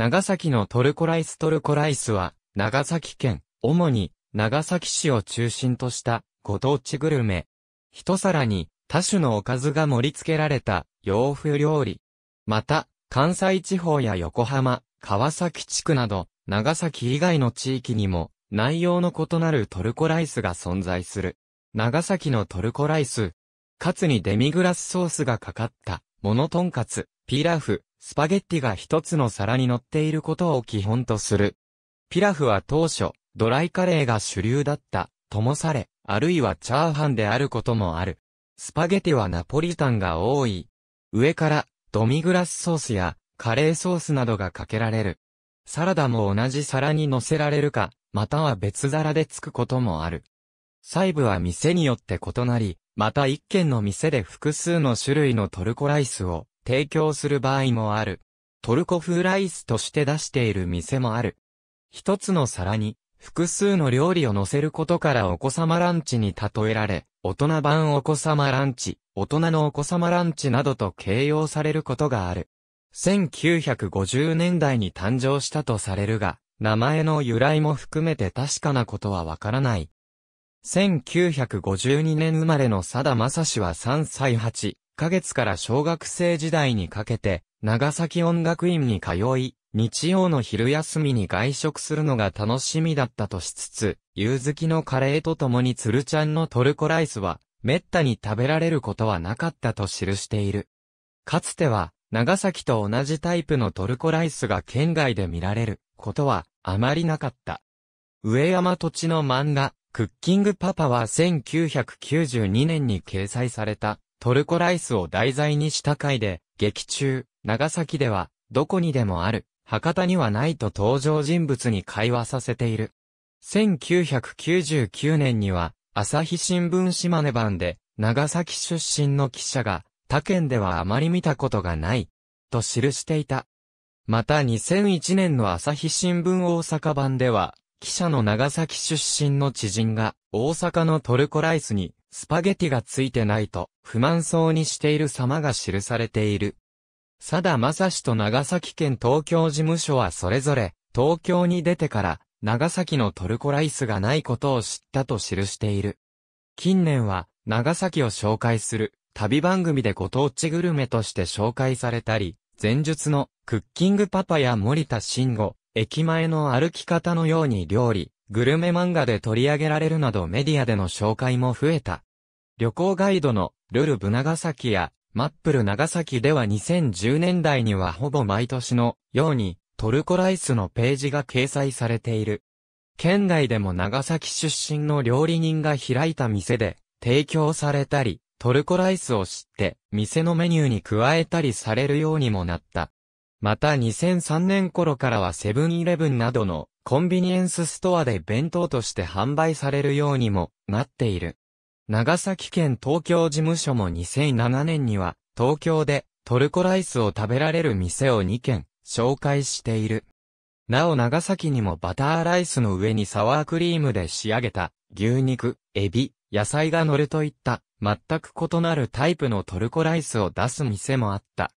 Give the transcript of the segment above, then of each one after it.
長崎のトルコライストルコライスは、長崎県、主に長崎市を中心としたご当地グルメ。一皿に多種のおかずが盛り付けられた洋風料理。また、関西地方や横浜、川崎地区など、長崎以外の地域にも、内容の異なるトルコライスが存在する。長崎のトルコライス。カツにデミグラスソースがかかった、モノトンカツ、ピラフ、スパゲッティが一つの皿に乗っていることを基本とする。ピラフは当初、ドライカレーが主流だった、ともされ、あるいはチャーハンであることもある。スパゲッティはナポリタンが多い。上から、ドミグラスソースや、カレーソースなどがかけられる。サラダも同じ皿に乗せられるか、または別皿でつくこともある。細部は店によって異なり、また一軒の店で複数の種類のトルコライスを提供する場合もある。トルコ風ライスとして出している店もある。一つの皿に複数の料理を乗せることからお子様ランチに例えられ、大人版お子様ランチ、大人のお子様ランチなどと形容されることがある。1950年代に誕生したとされるが、名前の由来も含めて確かなことはわからない。1952年生まれの佐田正氏は3歳8ヶ月から小学生時代にかけて、長崎音楽院に通い、日曜の昼休みに外食するのが楽しみだったとしつつ、夕月のカレーと共に鶴ちゃんのトルコライスは、滅多に食べられることはなかったと記している。かつては、長崎と同じタイプのトルコライスが県外で見られることはあまりなかった。上山土地の漫画、クッキングパパは1992年に掲載されたトルコライスを題材にした回で、劇中、長崎では、どこにでもある、博多にはないと登場人物に会話させている。1999年には、朝日新聞島根版で、長崎出身の記者が、他県ではあまり見たことがない、と記していた。また2001年の朝日新聞大阪版では、記者の長崎出身の知人が、大阪のトルコライスに、スパゲティがついてないと不満そうにしている様が記されている。佐田さ史と長崎県東京事務所はそれぞれ、東京に出てから、長崎のトルコライスがないことを知ったと記している。近年は、長崎を紹介する、旅番組でご当地グルメとして紹介されたり、前述の、クッキングパパや森田慎吾、駅前の歩き方のように料理、グルメ漫画で取り上げられるなどメディアでの紹介も増えた。旅行ガイドのルルブ長崎やマップル長崎では2010年代にはほぼ毎年のようにトルコライスのページが掲載されている。県外でも長崎出身の料理人が開いた店で提供されたり、トルコライスを知って店のメニューに加えたりされるようにもなった。また2003年頃からはセブンイレブンなどのコンビニエンスストアで弁当として販売されるようにもなっている。長崎県東京事務所も2007年には、東京でトルコライスを食べられる店を2軒紹介している。なお長崎にもバターライスの上にサワークリームで仕上げた牛肉、エビ、野菜が乗るといった全く異なるタイプのトルコライスを出す店もあった。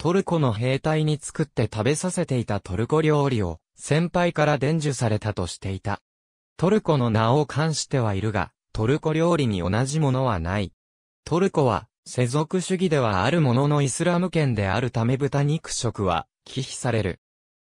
トルコの兵隊に作って食べさせていたトルコ料理を先輩から伝授されたとしていた。トルコの名を冠してはいるが、トルコ料理に同じものはない。トルコは、世俗主義ではあるもののイスラム圏であるため豚肉食は、忌避される。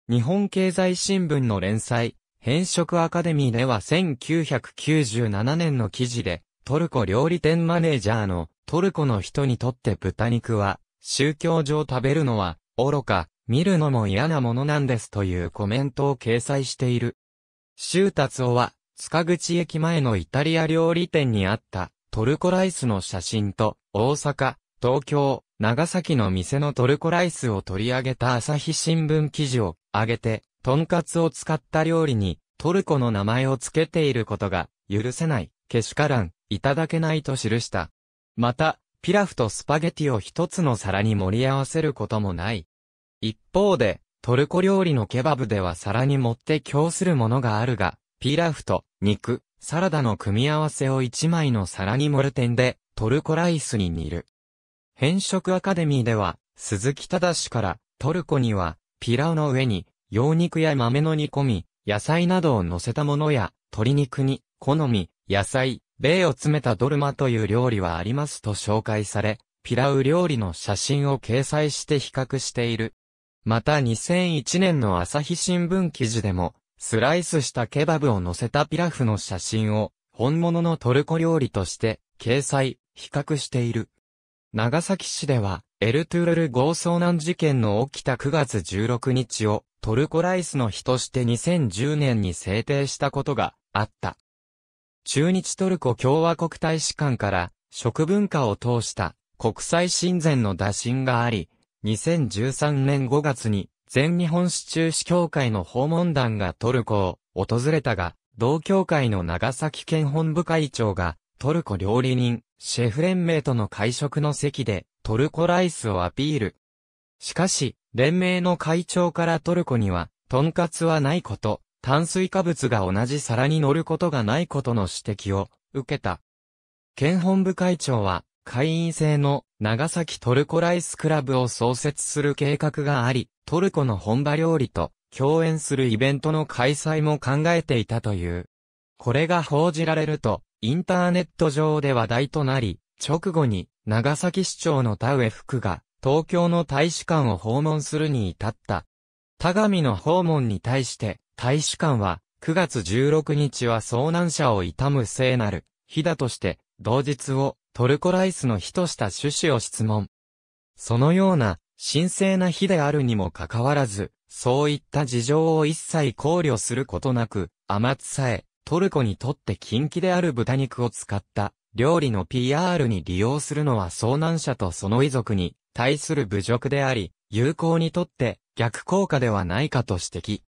日本経済新聞の連載、変色アカデミーでは1997年の記事で、トルコ料理店マネージャーのトルコの人にとって豚肉は宗教上食べるのは、愚か、見るのも嫌なものなんですというコメントを掲載している。周達夫は、塚口駅前のイタリア料理店にあったトルコライスの写真と、大阪、東京、長崎の店のトルコライスを取り上げた朝日新聞記事を上げて、とんかつを使った料理にトルコの名前を付けていることが許せない、けしからん、いただけないと記した。また、ピラフとスパゲティを一つの皿に盛り合わせることもない。一方で、トルコ料理のケバブでは皿に盛って供するものがあるが、ピラフと肉、サラダの組み合わせを一枚の皿に盛る点で、トルコライスに似る。変色アカデミーでは、鈴木忠から、トルコには、ピラウの上に、羊肉や豆の煮込み、野菜などを乗せたものや、鶏肉に、好み、野菜、米を詰めたドルマという料理はありますと紹介され、ピラウ料理の写真を掲載して比較している。また2001年の朝日新聞記事でも、スライスしたケバブを乗せたピラフの写真を、本物のトルコ料理として、掲載、比較している。長崎市では、エルトゥールル豪遭難事件の起きた9月16日を、トルコライスの日として2010年に制定したことがあった。中日トルコ共和国大使館から食文化を通した国際親善の打診があり、2013年5月に全日本市中市協会の訪問団がトルコを訪れたが、同協会の長崎県本部会長がトルコ料理人、シェフ連盟との会食の席でトルコライスをアピール。しかし、連盟の会長からトルコには、とんかつはないこと、炭水化物が同じ皿に乗ることがないことの指摘を受けた。県本部会長は会員制の長崎トルコライスクラブを創設する計画があり、トルコの本場料理と共演するイベントの開催も考えていたという。これが報じられると、インターネット上で話題となり、直後に長崎市長の田植福が東京の大使館を訪問するに至った。田上の訪問に対して大使館は、9月16日は遭難者を悼む聖なる、日だとして、同日をトルコライスの日とした趣旨を質問。そのような、神聖な日であるにもかかわらず、そういった事情を一切考慮することなく、甘津さえ、トルコにとって禁忌である豚肉を使った料理の PR に利用するのは遭難者とその遺族に対する侮辱であり、友好にとって逆効果ではないかと指摘。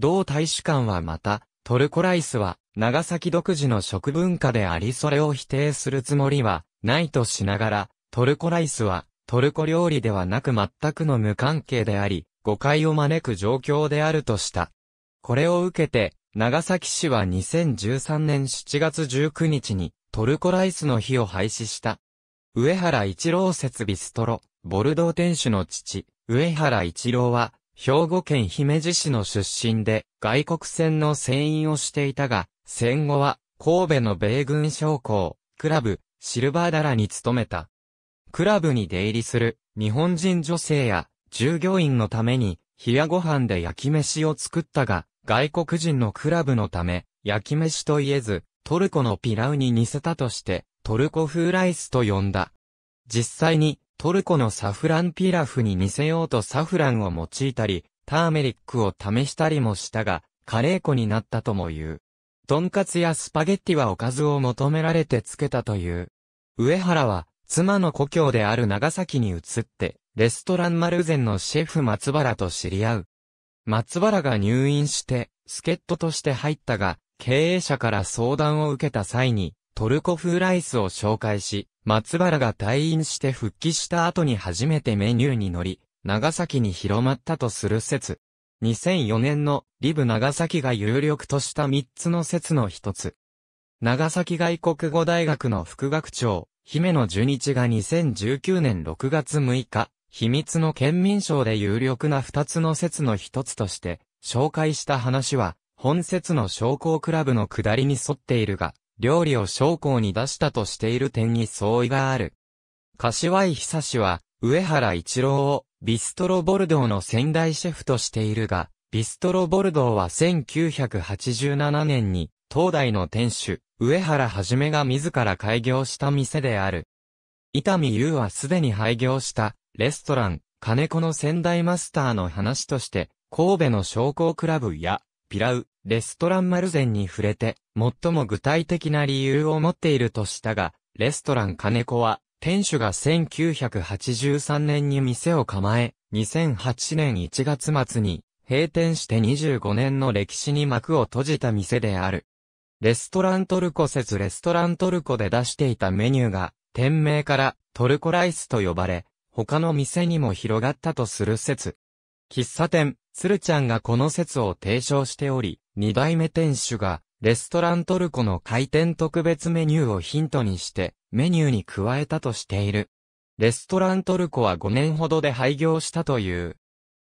同大使館はまた、トルコライスは、長崎独自の食文化でありそれを否定するつもりは、ないとしながら、トルコライスは、トルコ料理ではなく全くの無関係であり、誤解を招く状況であるとした。これを受けて、長崎市は2013年7月19日に、トルコライスの日を廃止した。上原一郎設備ストロ、ボルドー店主の父、上原一郎は、兵庫県姫路市の出身で、外国船の船員をしていたが、戦後は、神戸の米軍将校、クラブ、シルバーダラに勤めた。クラブに出入りする、日本人女性や、従業員のために、冷やご飯で焼き飯を作ったが、外国人のクラブのため、焼き飯と言えず、トルコのピラウに似せたとして、トルコ風ライスと呼んだ。実際に、トルコのサフランピラフに似せようとサフランを用いたり、ターメリックを試したりもしたが、カレー粉になったとも言う。とんかつやスパゲッティはおかずを求められてつけたという。上原は、妻の故郷である長崎に移って、レストランマルゼンのシェフ松原と知り合う。松原が入院して、助っ人として入ったが、経営者から相談を受けた際に、トルコ風ライスを紹介し、松原が退院して復帰した後に初めてメニューに乗り、長崎に広まったとする説。2004年のリブ長崎が有力とした3つの説の一つ。長崎外国語大学の副学長、姫野純一が2019年6月6日、秘密の県民賞で有力な2つの説の一つとして、紹介した話は、本説の商工クラブの下りに沿っているが、料理を将校に出したとしている点に相違がある。柏井久氏は、上原一郎を、ビストロボルドーの先代シェフとしているが、ビストロボルドーは1987年に、東大の店主、上原はじめが自ら開業した店である。伊丹優はすでに廃業した、レストラン、金子の先代マスターの話として、神戸の商工クラブや、ピラウ、レストランマルゼンに触れて、最も具体的な理由を持っているとしたが、レストラン金子は、店主が1983年に店を構え、2008年1月末に、閉店して25年の歴史に幕を閉じた店である。レストラントルコ説レストラントルコで出していたメニューが、店名からトルコライスと呼ばれ、他の店にも広がったとする説。喫茶店、鶴ちゃんがこの説を提唱しており、二代目店主が、レストラントルコの開店特別メニューをヒントにして、メニューに加えたとしている。レストラントルコは5年ほどで廃業したという。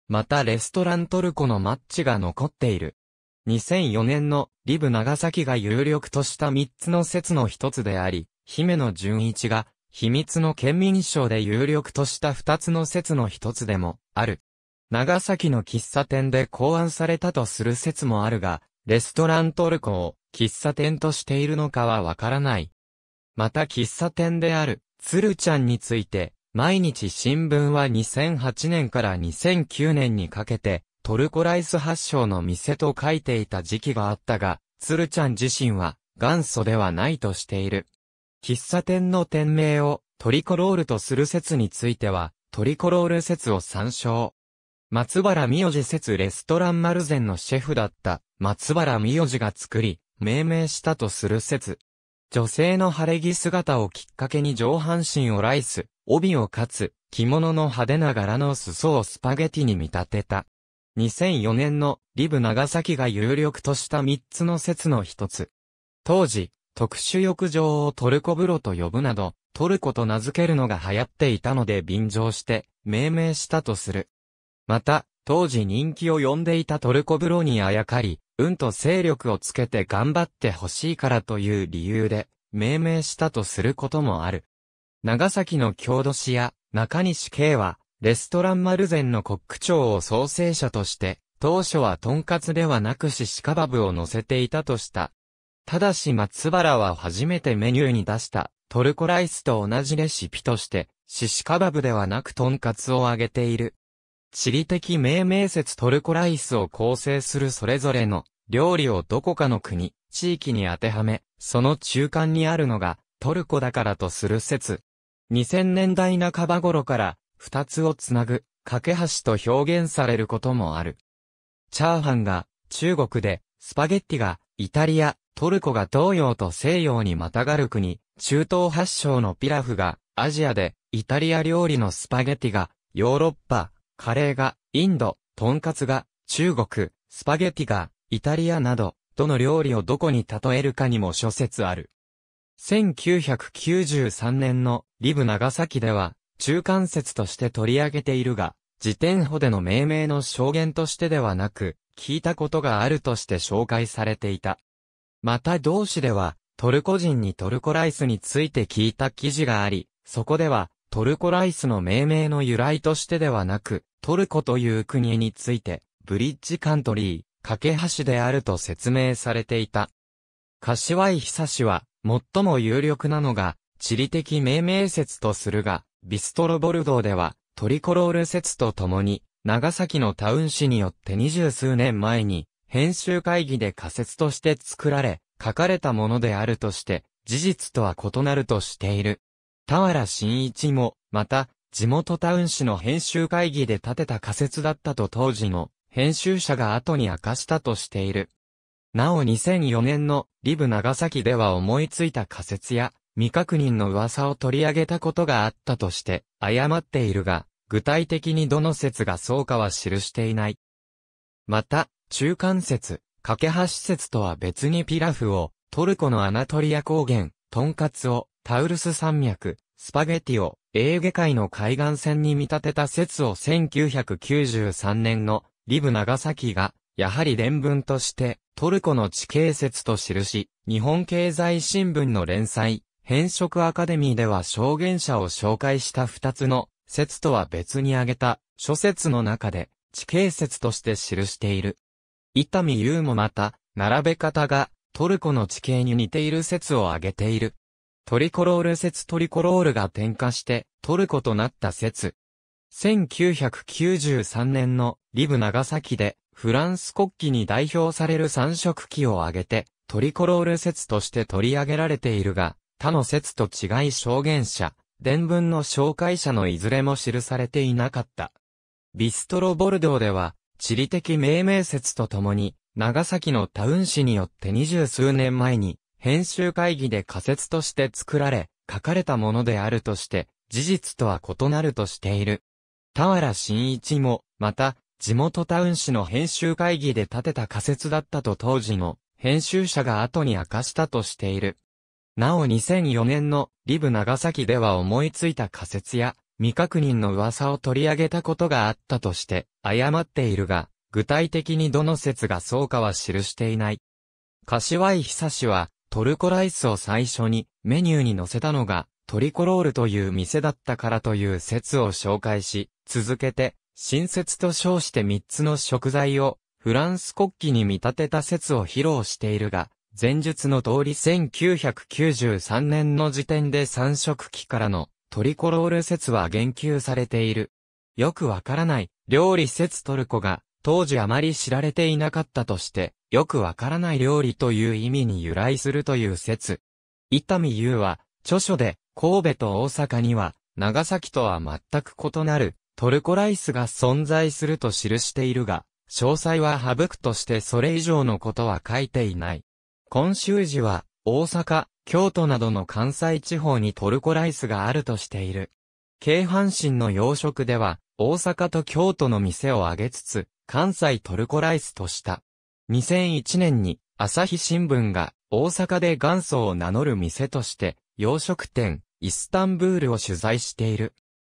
またレストラントルコのマッチが残っている。2004年のリブ長崎が有力とした3つの説の1つであり、姫野純一が秘密の県民賞で有力とした2つの説の1つでもある。長崎の喫茶店で考案されたとする説もあるが、レストラントルコを喫茶店としているのかはわからない。また喫茶店である、つるちゃんについて、毎日新聞は2008年から2009年にかけて、トルコライス発祥の店と書いていた時期があったが、つるちゃん自身は元祖ではないとしている。喫茶店の店名をトリコロールとする説については、トリコロール説を参照。松原美代子説レストラン丸善のシェフだった松原美代子が作り、命名したとする説。女性の晴れ着姿をきっかけに上半身をライス、帯をかつ、着物の派手な柄の裾をスパゲティに見立てた。2004年のリブ長崎が有力とした3つの説の一つ。当時、特殊浴場をトルコ風呂と呼ぶなど、トルコと名付けるのが流行っていたので便乗して、命名したとする。また、当時人気を呼んでいたトルコ風呂にあやかり、運と勢力をつけて頑張ってほしいからという理由で、命名したとすることもある。長崎の郷土史や中西慶は、レストランマルゼンのコック長を創生者として、当初はトンカツではなくシシカバブを乗せていたとした。ただし松原は初めてメニューに出した、トルコライスと同じレシピとして、シシカバブではなくトンカツを揚げている。地理的命名説トルコライスを構成するそれぞれの料理をどこかの国、地域に当てはめ、その中間にあるのがトルコだからとする説。2000年代半ば頃から2つをつなぐ架け橋と表現されることもある。チャーハンが中国で、スパゲッティがイタリア、トルコが東洋と西洋にまたがる国、中東発祥のピラフがアジアで、イタリア料理のスパゲッティがヨーロッパ、カレーが、インド、トンカツが、中国、スパゲティが、イタリアなど、どの料理をどこに例えるかにも諸説ある。1993年のリブ長崎では、中間説として取り上げているが、時点歩での命名の証言としてではなく、聞いたことがあるとして紹介されていた。また同市では、トルコ人にトルコライスについて聞いた記事があり、そこでは、トルコライスの命名の由来としてではなく、トルコという国について、ブリッジカントリー、架け橋であると説明されていた。柏井久氏は、最も有力なのが、地理的命名説とするが、ビストロボルドーでは、トリコロール説とともに、長崎のタウン市によって二十数年前に、編集会議で仮説として作られ、書かれたものであるとして、事実とは異なるとしている。田原新一も、また、地元タウン市の編集会議で立てた仮説だったと当時の編集者が後に明かしたとしている。なお2004年のリブ長崎では思いついた仮説や未確認の噂を取り上げたことがあったとして誤っているが、具体的にどの説がそうかは記していない。また、中間説、架け橋説とは別にピラフをトルコのアナトリア高原、トンカツをタウルス山脈、スパゲティを、エーゲ海の海岸線に見立てた説を1993年の、リブ長崎が、やはり伝聞として、トルコの地形説と記し、日本経済新聞の連載、変色アカデミーでは証言者を紹介した二つの説とは別に挙げた諸説の中で地形説として記している。伊丹優もまた、並べ方がトルコの地形に似ている説を挙げている。トリコロール説トリコロールが点火してトルコとなった説。1993年のリブ長崎でフランス国旗に代表される三色旗を挙げてトリコロール説として取り上げられているが、他の説と違い証言者、伝文の紹介者のいずれも記されていなかった。ビストロボルドーでは、地理的命名説とともに、長崎のタウン市によって二十数年前に、編集会議で仮説として作られ、書かれたものであるとして、事実とは異なるとしている。田原真一も、また、地元タウン市の編集会議で立てた仮説だったと当時の編集者が後に明かしたとしている。なお2004年のリブ長崎では思いついた仮説や未確認の噂を取り上げたことがあったとして誤っているが、具体的にどの説がそうかは記していない。柏井久氏はトルコライスを最初にメニューに載せたのがトリコロールという店だったからという説を紹介し、続けて、新説と称して3つの食材をフランス国旗に見立てた説を披露しているが、前述の通り1993年の時点で三色期からのトリコロール説は言及されている。よくわからない料理説トルコが当時あまり知られていなかったとして、よくわからない料理という意味に由来するという説。伊丹優は、著書で、神戸と大阪には、長崎とは全く異なる、トルコライスが存在すると記しているが、詳細は省くとしてそれ以上のことは書いていない。今週時は、大阪、京都などの関西地方にトルコライスがあるとしている。京阪神の養殖では、大阪と京都の店を挙げつつ、関西トルコライスとした。2001年に、朝日新聞が大阪で元祖を名乗る店として、洋食店、イスタンブールを取材している。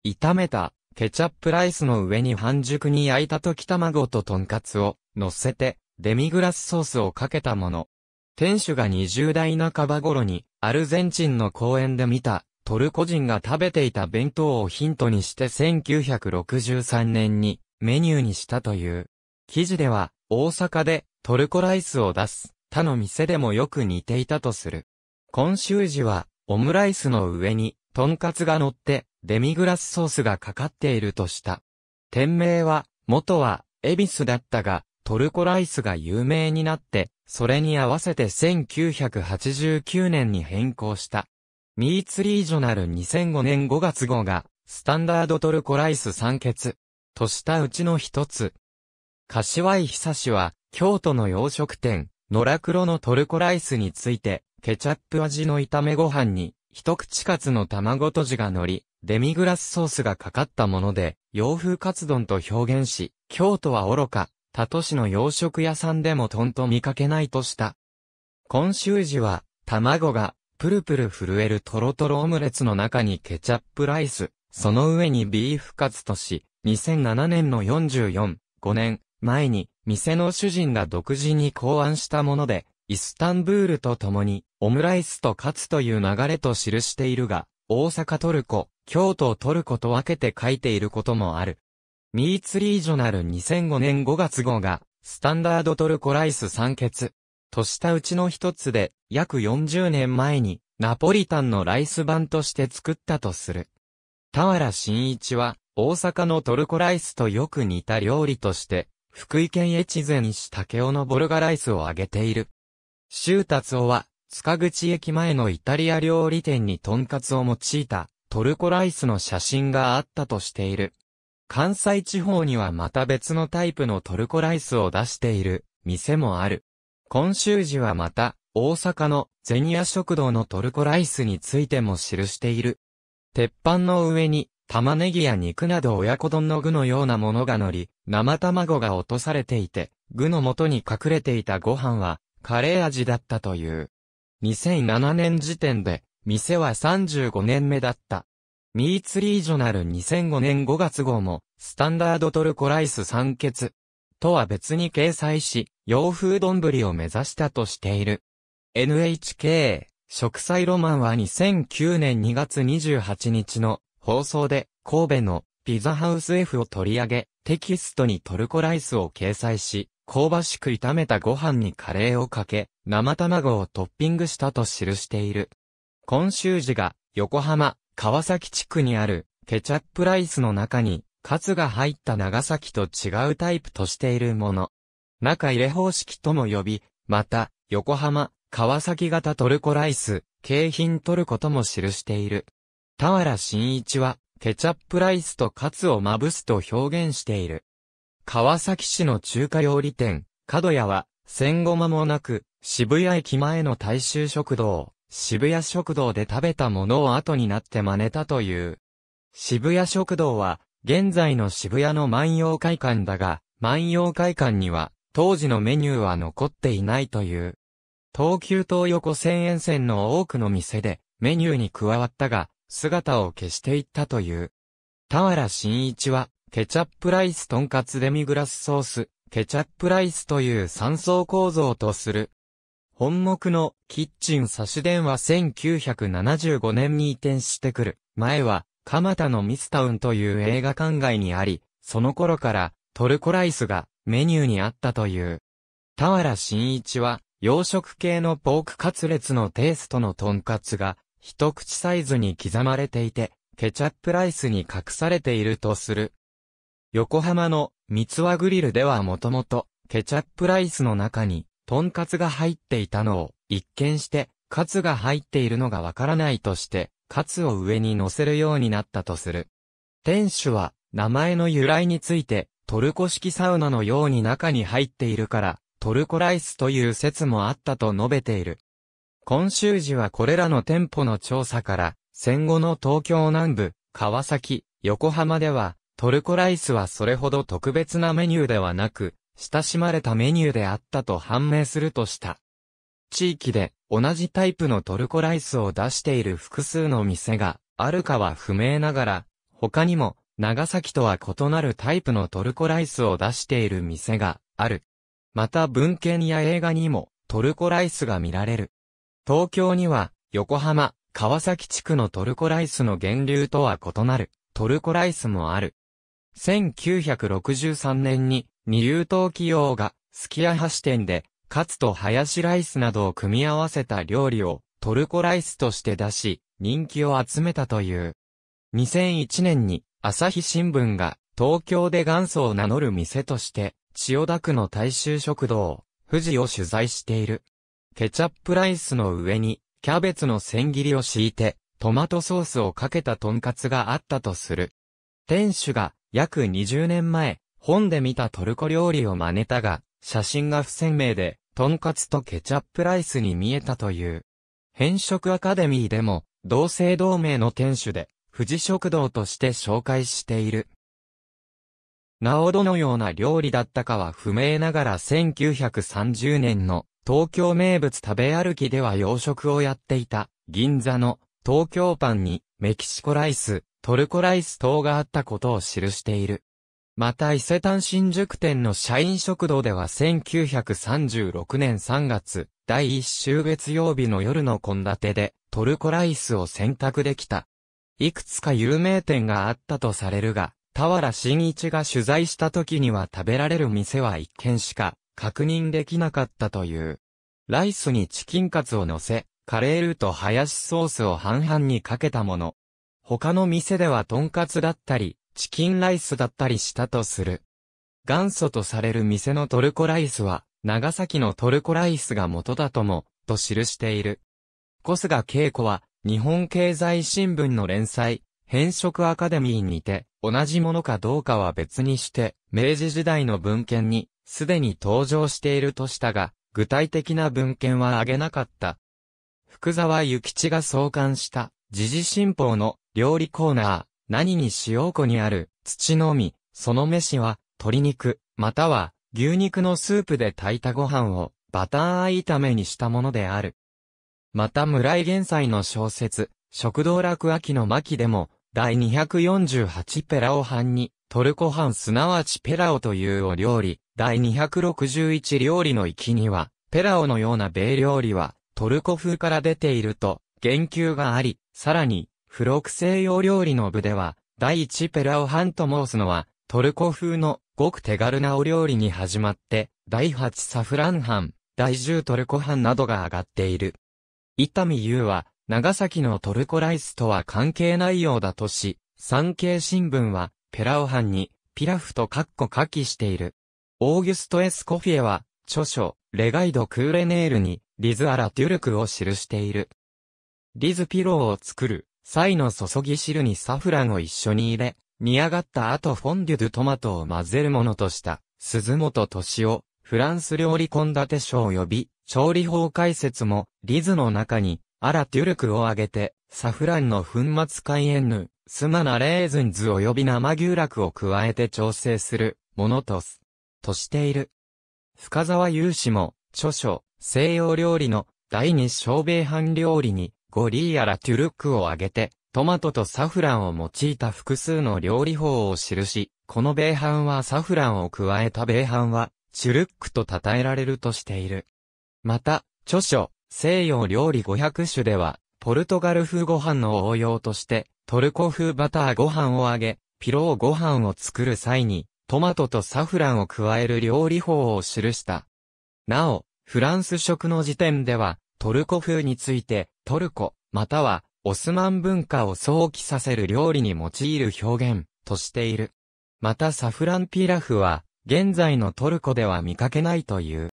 炒めた、ケチャップライスの上に半熟に焼いた溶き卵とトンカツを乗せて、デミグラスソースをかけたもの。店主が20代半ば頃に、アルゼンチンの公園で見た、トルコ人が食べていた弁当をヒントにして1963年にメニューにしたという。記事では、大阪でトルコライスを出す他の店でもよく似ていたとする。今週時は、オムライスの上に、トンカツが乗って、デミグラスソースがかかっているとした。店名は、元は、エビスだったが、トルコライスが有名になって、それに合わせて1989年に変更した。ミーツリージョナル2005年5月号が、スタンダードトルコライス酸欠、としたうちの一つ。柏井久志は、京都の洋食店、野良黒のトルコライスについて、ケチャップ味の炒めご飯に、一口カツの卵とじが乗り、デミグラスソースがかかったもので、洋風カツ丼と表現し、京都は愚か、他都市の洋食屋さんでもとんと見かけないとした。今週時は、卵が、プルプル震えるトロトロオムレツの中にケチャップライス、その上にビーフカツとし、2007年の44、5年前に、店の主人が独自に考案したもので、イスタンブールと共に、オムライスとカツという流れと記しているが、大阪トルコ、京都トルコと分けて書いていることもある。ミーツリージョナル2005年5月号が、スタンダードトルコライス3欠、としたうちの一つで、約40年前に、ナポリタンのライス版として作ったとする。田原新一は、大阪のトルコライスとよく似た料理として、福井県越前市竹尾のボルガライスを挙げている。周達夫は、塚口駅前のイタリア料理店にトンカツを用いたトルコライスの写真があったとしている。関西地方にはまた別のタイプのトルコライスを出している店もある。今週時はまた、大阪のニア食堂のトルコライスについても記している。鉄板の上に、玉ねぎや肉など親子丼の具のようなものが乗り、生卵が落とされていて、具の元に隠れていたご飯は、カレー味だったという。2007年時点で、店は35年目だった。ミーツリージョナル2005年5月号も、スタンダードトルコライス3欠。とは別に掲載し、洋風丼を目指したとしている。NHK、食彩ロマンは2009年2月28日の放送で、神戸のピザハウス F を取り上げ、テキストにトルコライスを掲載し、香ばしく炒めたご飯にカレーをかけ、生卵をトッピングしたと記している。今週時が、横浜、川崎地区にある、ケチャップライスの中に、カツが入った長崎と違うタイプとしているもの。中入れ方式とも呼び、また、横浜、川崎型トルコライス、景品トルコとも記している。田原新一は、ケチャップライスとカツをまぶすと表現している。川崎市の中華料理店、角屋は、戦後間もなく、渋谷駅前の大衆食堂、渋谷食堂で食べたものを後になって真似たという。渋谷食堂は、現在の渋谷の万葉会館だが、万葉会館には、当時のメニューは残っていないという。東急東横線沿線の多くの店で、メニューに加わったが、姿を消していったという。田原慎一は、ケチャップライスとんかつデミグラスソース、ケチャップライスという3層構造とする。本目のキッチン差し電は1975年に移転してくる。前は蒲田のミスタウンという映画館街にあり、その頃からトルコライスがメニューにあったという。田原真一は洋食系のポークカツレツのテイストのトンカツが一口サイズに刻まれていて、ケチャップライスに隠されているとする。横浜の三つ輪グリルではもともとケチャップライスの中にトンカツが入っていたのを一見してカツが入っているのがわからないとしてカツを上に乗せるようになったとする。店主は、名前の由来について、トルコ式サウナのように中に入っているから、トルコライスという説もあったと述べている。今週時はこれらの店舗の調査から、戦後の東京南部、川崎、横浜では、トルコライスはそれほど特別なメニューではなく、親しまれたメニューであったと判明するとした。地域で同じタイプのトルコライスを出している複数の店があるかは不明ながら、他にも長崎とは異なるタイプのトルコライスを出している店がある。また文献や映画にもトルコライスが見られる。東京には横浜、川崎地区のトルコライスの源流とは異なるトルコライスもある。1963年に二流東企業がスキ家橋店でカツとハヤシライスなどを組み合わせた料理をトルコライスとして出し、人気を集めたという。2001年に朝日新聞が東京で元祖を名乗る店として、千代田区の大衆食堂、富士を取材している。ケチャップライスの上に、キャベツの千切りを敷いて、トマトソースをかけたとんかつがあったとする。店主が、約20年前、本で見たトルコ料理を真似たが、写真が不鮮明で、トンカツとケチャップライスに見えたという。変色アカデミーでも、同姓同名の店主で、富士食堂として紹介している。なおどのような料理だったかは不明ながら1930年の東京名物食べ歩きでは洋食をやっていた銀座の東京パンにメキシコライス、トルコライス等があったことを記している。また伊勢丹新宿店の社員食堂では1936年3月、第1週月曜日の夜の献立で、トルコライスを選択できた。いくつか有名店があったとされるが、田原新一が取材した時には食べられる店は一軒しか確認できなかったという。ライスにチキンカツを乗せ、カレールーとハヤシソースを半々にかけたもの。他の店ではトンカツだったり、チキンライスだったりしたとする。元祖とされる店のトルコライスは、長崎のトルコライスが元だとも、と記している。小菅恵子は、日本経済新聞の連載、変色アカデミーにて、同じものかどうかは別にして、明治時代の文献に、すでに登場しているとしたが、具体的な文献は挙げなかった。福沢諭吉が創刊した、時事新報の料理コーナー、何に塩湖にある土のみ、その飯は鶏肉、または牛肉のスープで炊いたご飯をバター炒めにしたものである。また村井玄斎の小説、食道楽秋の巻でも、第248ペラオ飯に、トルコ飯すなわちペラオというお料理、第261料理の域には、ペラオのような米料理は、トルコ風から出ていると、言及があり、さらに、フロク西洋料理の部では、第一ペラオハンと申すのは、トルコ風のごく手軽なお料理に始まって、第八サフランハン、第十トルコハンなどが上がっている。伊丹優は、長崎のトルコライスとは関係ないようだとし、産経新聞は、ペラオハンに、ピラフとカッコ書きしている。オーギュスト・エスコフィエは、著書、レガイド・クーレネールに、リズ・アラ・デュルクを記している。リズ・ピローを作る、サイの注ぎ汁にサフランを一緒に入れ、煮上がった後フォンデュドトマトを混ぜるものとした、鈴本敏夫、フランス料理献立書及び、調理法解説も、リズの中に、アラトゥルクを挙げて、サフランの粉末カイエンヌ、スマナレーズンズ及び生牛楽を加えて調整する、ものとす、としている。深沢雄氏も、著書、西洋料理の第二小米飯料理に、ゴリーやラ・トゥルックを挙げて、トマトとサフランを用いた複数の料理法を記し、この米飯はサフランを加えた米飯は、チュルックと称えられるとしている。また、著書、西洋料理500種では、ポルトガル風ご飯の応用として、トルコ風バターご飯を揚げ、ピローご飯を作る際に、トマトとサフランを加える料理法を記した。なお、フランス食の時点では、トルコ風について、トルコ、または、オスマン文化を想起させる料理に用いる表現、としている。またサフランピラフは、現在のトルコでは見かけないという。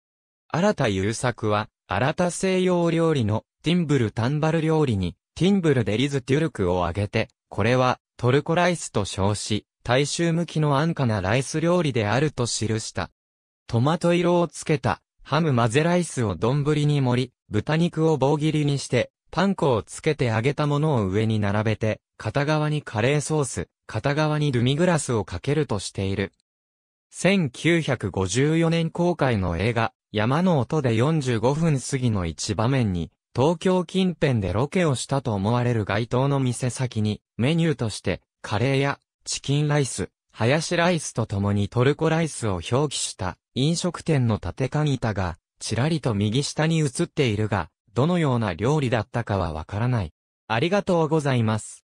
新田優作は、新田西洋料理のティンブルタンバル料理に、ティンブルデリズテュルクを挙げて、これはトルコライスと称し、大衆向きの安価なライス料理であると記した。トマト色をつけたハム混ぜライスを丼に盛り、豚肉を棒切りにして、パン粉をつけて揚げたものを上に並べて、片側にカレーソース、片側にルミグラスをかけるとしている。1954年公開の映画、山の音で45分過ぎの一場面に、東京近辺でロケをしたと思われる街頭の店先に、メニューとして、カレーや、チキンライス、林ライスと共にトルコライスを表記した飲食店の縦かぎ板が、ちらりと右下に映っているが、どのような料理だったかはわからない。ありがとうございます。